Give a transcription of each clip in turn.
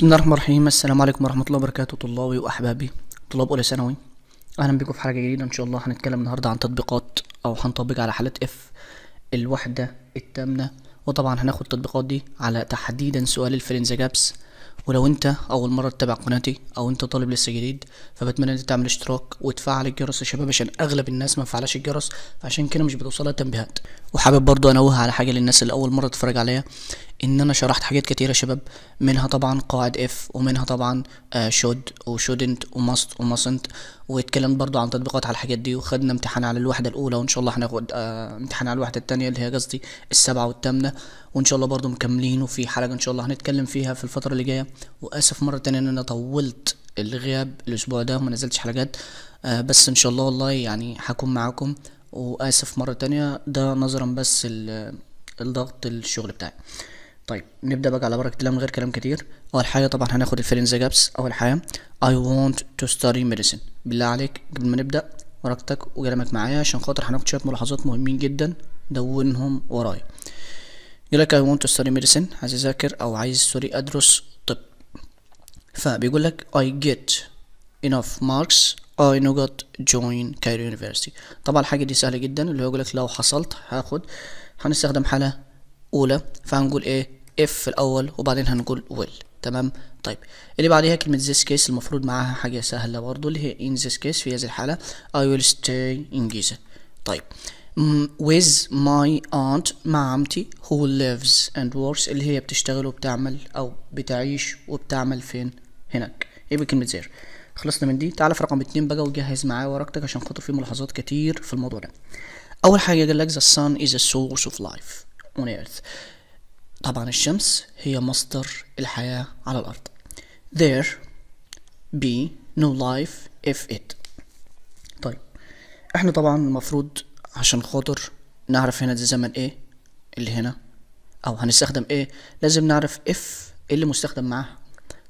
بسم الله الرحمن الرحيم السلام عليكم ورحمه الله وبركاته طلابي واحبابي طلاب اولى ثانوي اهلا بكم في حاجه جديده ان شاء الله هنتكلم النهارده عن تطبيقات او هنطبق على حالات اف الوحده التامنه وطبعا هناخد التطبيقات دي على تحديدا سؤال الفرنزا جابس ولو انت اول مره تتابع قناتي او انت طالب لسه جديد فبتمنى ان انت تعمل اشتراك وتفعل الجرس يا شباب عشان اغلب الناس ما فعلش الجرس فعشان كده مش بتوصلها تنبيهات وحابب برضو انوه على حاجه للناس اللي اول مره تتفرج عليا ان انا شرحت حاجات كتيره يا شباب منها طبعا قواعد اف ومنها طبعا شود وشودنت وماست وماسنت واتكلمت برضو عن تطبيقات على الحاجات دي وخدنا امتحان على الوحده الاولى وان شاء الله هناخد آه، امتحان على الوحده الثانيه اللي هي قصدي السبعه والثامنه وان شاء الله برضو مكملين وفي حلقه ان شاء الله هنتكلم فيها في الفتره اللي جايه واسف مره تانية ان انا طولت الغياب الاسبوع ده وما نزلتش حلقات آه، بس ان شاء الله والله يعني هكون معاكم واسف مره تانية ده نظرا بس الضغط الشغل بتاعي طيب نبدا بقى على بركه الله من غير كلام كتير اول حاجه طبعا هناخد الفرنزا جابس اول حاجه اي وونت تو ستادي ميديسن بالله عليك قبل ما نبدا ورقتك وقلمك معايا عشان خاطر هناخد شويه ملاحظات مهمين جدا دونهم ورايا يقول لك اي وونت تو ستادي ميديسن عايز اذاكر او عايز سوري ادرس طب فبيقول لك اي جيت enough marks I know got join Cairo University طبعا الحاجة دي سهلة جدا اللي هو يقول لك لو حصلت هاخد هنستخدم حالة أولى فهنقول إيه if في الاول وبعدين هنقول will تمام طيب اللي بعديها كلمة this case المفروض معاها حاجة سهلة برضو اللي هي in this case في هذه الحالة I will stay in Giza طيب with my aunt مع عمتي who lives and works اللي هي بتشتغل وبتعمل او بتعيش وبتعمل فين هناك يبقى كلمة there خلصنا من دي تعالى في رقم اتنين بقى وجهز معايا ورقتك عشان خاطر في ملاحظات كتير في الموضوع ده اول حاجة قال لك the sun is a source of life on earth طبعا الشمس هي مصدر الحياة على الأرض there be no life if it طيب احنا طبعا المفروض عشان خاطر نعرف هنا ده زمن ايه اللي هنا او هنستخدم ايه لازم نعرف if اللي مستخدم معاها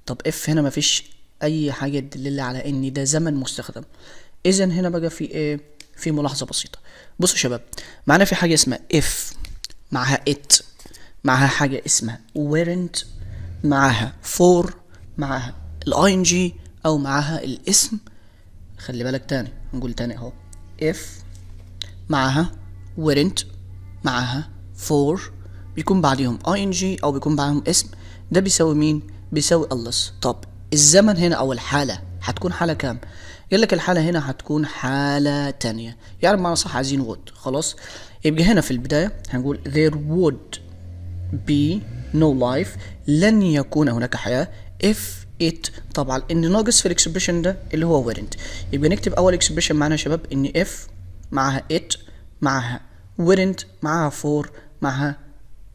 طب if هنا مفيش اي حاجة تدل على ان ده زمن مستخدم اذا هنا بقى في ايه في ملاحظة بسيطة بصوا يا شباب معانا في حاجة اسمها if معاها it معاها حاجة اسمها weren't معاها for معاها ال ing أو معاها الاسم خلي بالك تاني نقول تاني اهو if معاها weren't معاها for بيكون بعديهم ing أو بيكون بعدهم اسم ده بيساوي مين؟ بيساوي اللص طب الزمن هنا أو الحالة هتكون حالة كام؟ قال لك الحالة هنا هتكون حالة تانية يعني بمعنى صح عايزين would خلاص يبقى هنا في البداية هنقول there would be no life لن يكون هناك حياة if it طبعا ان ناقص في الاكسبريشن ده اللي هو weren't يبقى نكتب اول اكسبريشن معانا يا شباب ان if معاها it معاها weren't معاها for معاها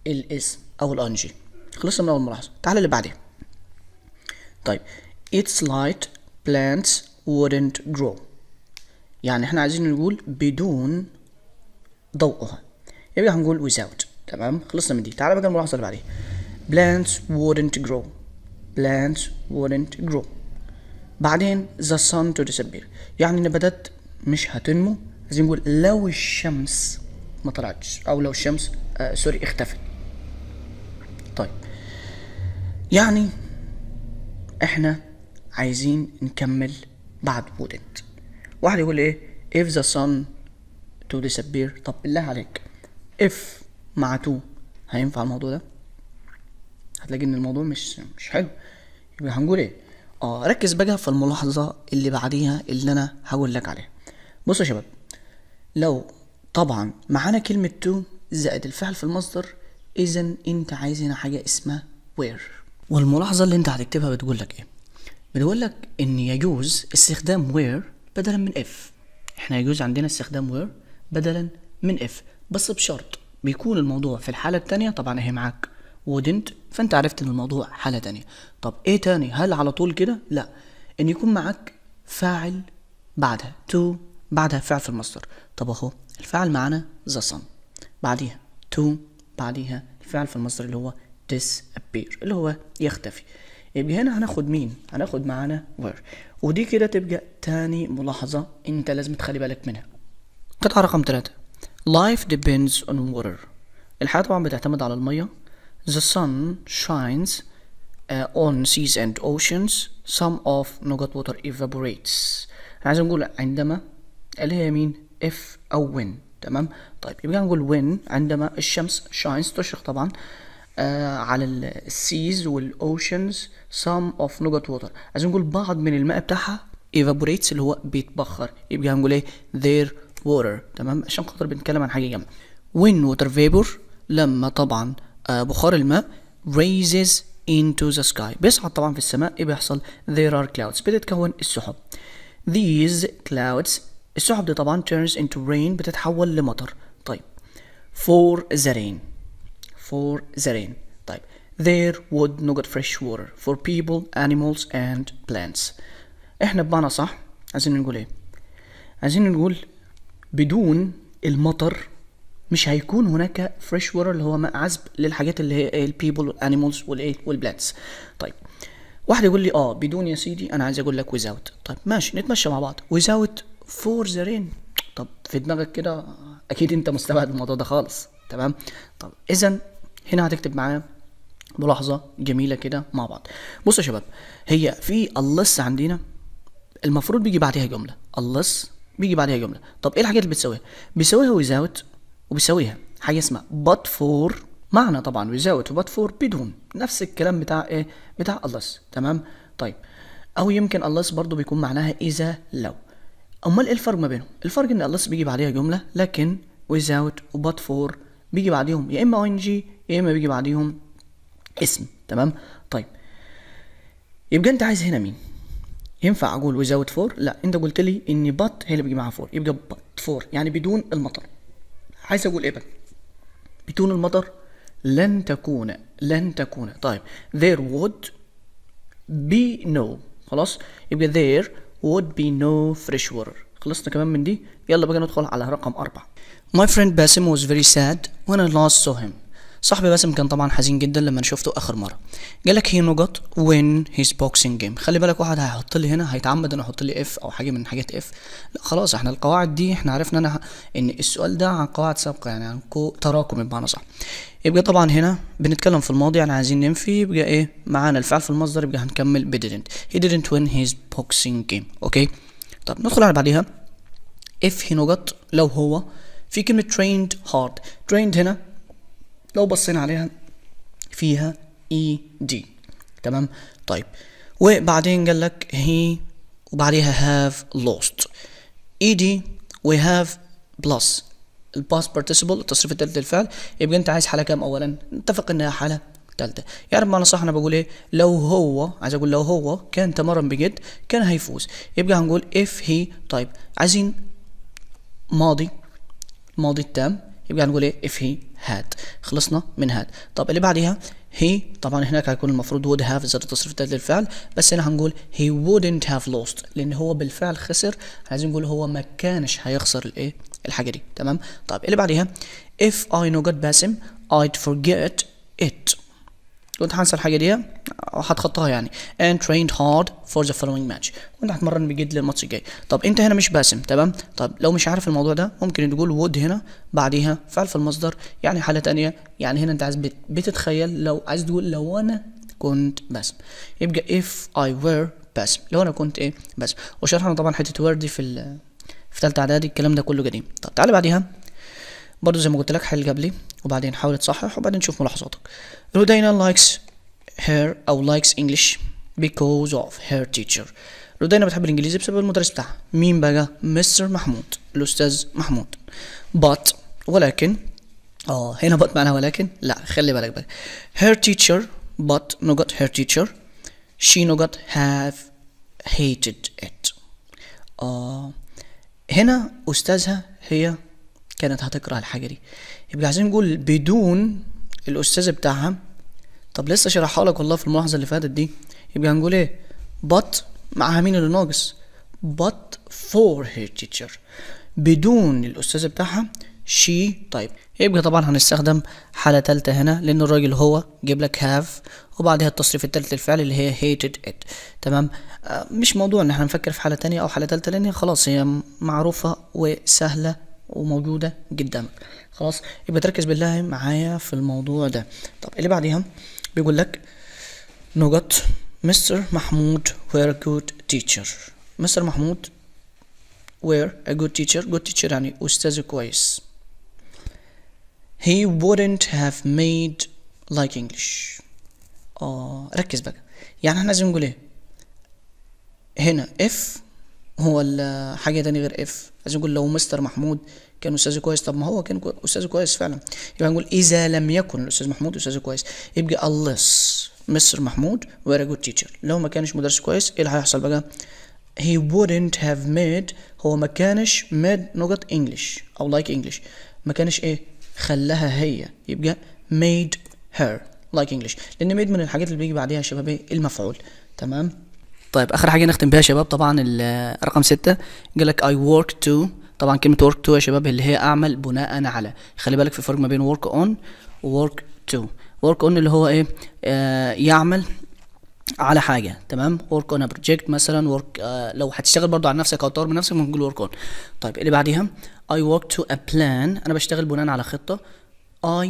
الاس او الانجي خلصنا من اول ملاحظة تعالى اللي بعدها طيب its light plants wouldn't grow يعني احنا عايزين نقول بدون ضوءها يبقى هنقول without تمام خلصنا من دي تعال بقى الملاحظه اللي بعديها plants wouldn't grow plants wouldn't grow بعدين the sun to disappear يعني النباتات مش هتنمو عايزين نقول لو الشمس ما طلعتش او لو الشمس آه سوري اختفت طيب يعني احنا عايزين نكمل بعد wouldn't واحد يقول ايه if the sun to disappear طب بالله عليك if مع تو هينفع الموضوع ده هتلاقي ان الموضوع مش مش حلو يبقى هنقول ايه اه ركز بقى في الملاحظه اللي بعديها اللي انا هقول لك عليها بصوا يا شباب لو طبعا معانا كلمه تو زائد الفعل في المصدر اذا انت عايز هنا حاجه اسمها وير والملاحظه اللي انت هتكتبها بتقول لك ايه بتقول لك ان يجوز استخدام وير بدلا من اف احنا يجوز عندنا استخدام وير بدلا من اف بس بشرط بيكون الموضوع في الحالة التانية طبعا هي معاك ودنت فانت عرفت ان الموضوع حالة تانية طب ايه تاني هل على طول كده لا ان يكون معاك فاعل بعدها تو بعدها فعل في المصدر طب اهو الفعل معانا the صن بعديها تو بعديها الفعل في المصدر اللي هو disappear اللي هو يختفي يبقى هنا هناخد مين هناخد معانا وير ودي كده تبقى تاني ملاحظة انت لازم تخلي بالك منها قطعة رقم ثلاثة Life depends on water الحياة طبعا بتعتمد على المية The sun shines uh, on seas and oceans Some of نقط water evaporates عايز نقول عندما اللي هي مين if أو when تمام طيب يبقى نقول when عندما الشمس shines تشرق طبعا uh, على وال oceans some of نقط water عايزين نقول بعض من الماء بتاعها evaporates اللي هو بيتبخر يبقى هنقول ايه there ووتر تمام عشان خاطر بنتكلم عن حاجه جامده when water vapor لما طبعا آه، بخار الماء raises into the sky بيصعد طبعا في السماء ايه بيحصل there are clouds بتتكون السحب these clouds السحب دي طبعا turns into rain بتتحول لمطر طيب for the rain for the rain طيب there would not get fresh water for people animals and plants احنا بمعنى صح عايزين نقول ايه عايزين نقول بدون المطر مش هيكون هناك فريش ووتر اللي هو ماء عذب للحاجات اللي هي البيبل والانيمالز والايه والبلانتس طيب واحد يقول لي اه بدون يا سيدي انا عايز اقول لك ويزاوت طيب ماشي نتمشى مع بعض ويزاوت فور ذا رين طب في دماغك كده اكيد انت مستبعد الموضوع ده خالص تمام طب اذا هنا هتكتب معايا ملاحظه جميله كده مع بعض بصوا يا شباب هي في اللص عندنا المفروض بيجي بعدها جمله اللص بيجي بعدها جمله طب ايه الحاجات اللي بتساويها بيساويها ويزاوت وبيساويها حاجه اسمها بات فور معنى طبعا ويزاوت وبات فور بدون نفس الكلام بتاع ايه بتاع الله تمام طيب او يمكن الله برضو بيكون معناها اذا لو امال ايه الفرق ما بينهم الفرق ان الله بيجي بعديها جمله لكن ويزاوت وبات فور بيجي بعديهم يا اما جي يا اما بيجي بعديهم اسم تمام طيب يبقى انت عايز هنا مين ينفع اقول without فور لا انت قلت لي ان بط هي اللي بيجي معاها فور يبقى بط فور يعني بدون المطر عايز اقول ابدا إيه بدون المطر لن تكون لن تكون طيب there would be no خلاص يبقى there would be no fresh water خلصنا كمان من دي يلا بقى ندخل على رقم أربعة My friend Basim was very sad when I last saw him صاحبي باسم كان طبعا حزين جدا لما شفته اخر مره جالك هي نقط وين هيز بوكسينج جيم خلي بالك واحد هيحط لي هنا هيتعمد ان يحط لي اف او حاجه من حاجات اف لا خلاص احنا القواعد دي احنا عرفنا انا ان السؤال ده عن قواعد سابقه يعني عن تراكم بمعنى صح يبقى طبعا هنا بنتكلم في الماضي يعني عايزين ننفي يبقى ايه معانا الفعل في المصدر يبقى هنكمل بديدنت هي didn't win هيز بوكسينج جيم اوكي طب ندخل على بعديها اف هي نقط لو هو في كلمة trained hard trained هنا لو بصينا عليها فيها اي e دي تمام طيب وبعدين قال لك هي وبعديها هاف لوست اي دي وي هاف بلس الباست بارتيسيبل التصريف الثالث للفعل يبقى انت عايز حاله كام اولا نتفق انها حاله ثالثه يعني بمعنى صح انا بقول ايه لو هو عايز اقول لو هو كان تمرن بجد كان هيفوز يبقى هنقول اف هي طيب عايزين ماضي الماضي التام يبقى هنقول ايه if he had خلصنا من had طب اللي بعدها he طبعا هناك هيكون المفروض would have زاد التصريف ده للفعل بس هنا هنقول he wouldn't have lost لان هو بالفعل خسر عايزين نقول هو ما كانش هيخسر الايه الحاجه دي تمام طب اللي بعديها if I know got Basim I'd forget it كنت هنسى الحاجه دي هتخطاها يعني and trained hard for the following match كنت هتمرن بجد للماتش الجاي طب انت هنا مش باسم تمام طب لو مش عارف الموضوع ده ممكن تقول would هنا بعديها فعل في المصدر يعني حاله تانية يعني هنا انت عايز بتتخيل لو عايز تقول لو انا كنت باسم يبقى if I were باسم لو انا كنت ايه باسم وشرحنا طبعا حته were دي في في ثالثه اعدادي الكلام ده كله قديم طب تعالى بعديها برضو زي ما قلت لك حل قبلي وبعدين حاول تصحح وبعدين شوف ملاحظاتك رودينا لايكس هير أو لايكس English because of هير تيتشر رودينا بتحب الانجليزي بسبب المدرس بتاعها مين بقى مستر محمود الاستاذ محمود but ولكن اه هنا but معناها ولكن لا خلي بالك بقى her teacher but no got her teacher she no got have hated it اه هنا استاذها هي كانت هتكره الحاجة دي يبقى عايزين نقول بدون الأستاذ بتاعها طب لسه شرحها لك والله في الملاحظة اللي فاتت دي يبقى هنقول ايه but معاها مين اللي ناقص but for her teacher بدون الأستاذ بتاعها she طيب يبقى طبعا هنستخدم حالة تالتة هنا لأن الراجل هو جيب لك هاف وبعدها التصريف التالت للفعل اللي هي هيتد ات تمام آه، مش موضوع ان احنا نفكر في حالة تانية او حالة تالتة لان خلاص هي معروفة وسهلة وموجودة قدامك خلاص يبقى تركز بالله معايا في الموضوع ده طب اللي بعديها بيقول لك نقط مستر محمود were a good teacher مستر محمود were a good teacher good teacher يعني أستاذ كويس he wouldn't have made like English آه ركز بقى يعني احنا لازم نقول ايه هنا if هو حاجة تانية غير if عايز نقول لو مستر محمود كان استاذ كويس طب ما هو كان استاذ كويس فعلا يبقى نقول اذا لم يكن الاستاذ محمود استاذ كويس يبقى الله مستر محمود وير ا جود teacher لو ما كانش مدرس كويس ايه اللي هيحصل بقى هي wouldn't هاف ميد هو ما كانش ميد نقط انجلش أو like انجلش ما كانش إيه خلاها هي يبقى ميد هير لايك انجلش لأن ميد من الحاجات اللي بيجي بعديها يا شباب إيه المفعول تمام طيب اخر حاجه نختم بيها يا شباب طبعا رقم ستة قال لك اي ورك تو طبعا كلمه ورك تو يا شباب اللي هي اعمل بناء على خلي بالك في فرق ما بين ورك اون وورك تو ورك اون اللي هو ايه آه يعمل على حاجه تمام ورك اون بروجكت مثلا ورك آه لو هتشتغل برضو على نفسك او تطور من نفسك ممكن نقول ورك اون طيب اللي بعديها اي ورك تو ا بلان انا بشتغل بناء على خطه I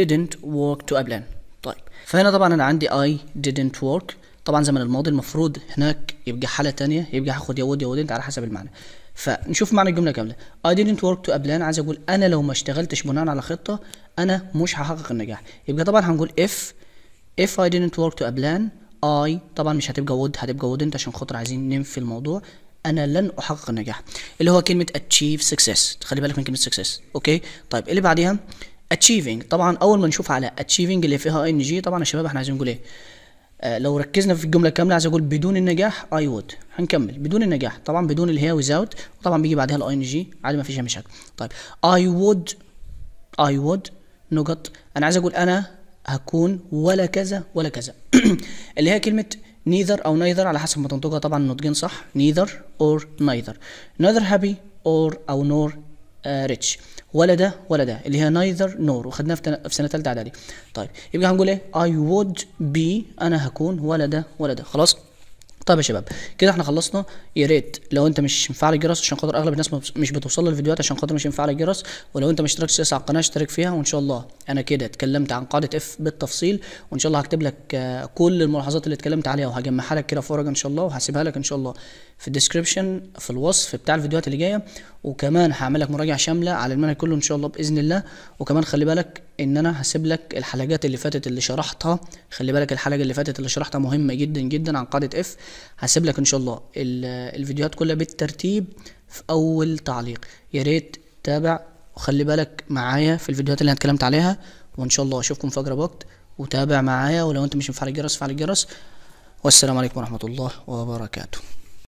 didn't work to a plan طيب فهنا طبعا انا عندي I didn't work طبعا زمن الماضي المفروض هناك يبقى حاله تانية يبقى هاخد يا ود يا ودنت على حسب المعنى فنشوف معنى الجمله كامله I didn't work to a plan عايز اقول انا لو ما اشتغلتش بناء على خطه انا مش هحقق النجاح يبقى طبعا هنقول if if I didn't work to a plan I طبعا مش هتبقى ود هتبقى ودنت عشان خاطر عايزين ننفي الموضوع انا لن احقق النجاح اللي هو كلمه achieve success خلي بالك من كلمه success اوكي طيب اللي بعديها achieving طبعا اول ما نشوف على achieving اللي فيها ان جي طبعا يا شباب احنا عايزين نقول ايه آه، لو ركزنا في الجمله كامله عايز اقول بدون النجاح اي وود هنكمل بدون النجاح طبعا بدون الهي ويزاوت طبعا بيجي بعدها الاي ان جي عادي ما فيش اي مشاكل طيب اي وود اي وود نقط انا عايز اقول انا هكون ولا كذا ولا كذا اللي هي كلمه نيذر او نيذر على حسب ما تنطقها طبعا النطقين صح نيذر اور نيذر نيذر هابي اور او نور ريتش آه، ولا ده ولا ده اللي هي نايذر نور وخدناها في سنه ثالثه اعدادي طيب يبقى هنقول ايه اي وود بي انا هكون ولا ده ولا ده خلاص طيب يا شباب كده احنا خلصنا يا ريت لو انت مش مفعل الجرس عشان خاطر اغلب الناس مش بتوصل للفيديوهات عشان خاطر مش مفعل الجرس ولو انت ما اشتركتش لسه على القناه اشترك فيها وان شاء الله انا كده اتكلمت عن قاعده اف بالتفصيل وان شاء الله هكتب لك آه، كل الملاحظات اللي اتكلمت عليها وهجمعها لك كده في ورقه ان شاء الله وهسيبها لك ان شاء الله في الديسكربشن في الوصف بتاع الفيديوهات اللي جايه وكمان هعمل لك مراجعه شامله على المنهج كله ان شاء الله باذن الله وكمان خلي بالك ان انا هسيب لك الحلقات اللي فاتت اللي شرحتها خلي بالك الحلقه اللي فاتت اللي شرحتها مهمه جدا جدا عن قاعده اف هسيب لك ان شاء الله الفيديوهات كلها بالترتيب في اول تعليق يا ريت تابع وخلي بالك معايا في الفيديوهات اللي انا اتكلمت عليها وان شاء الله اشوفكم في اقرب وقت وتابع معايا ولو انت مش مفعل الجرس فعل الجرس والسلام عليكم ورحمه الله وبركاته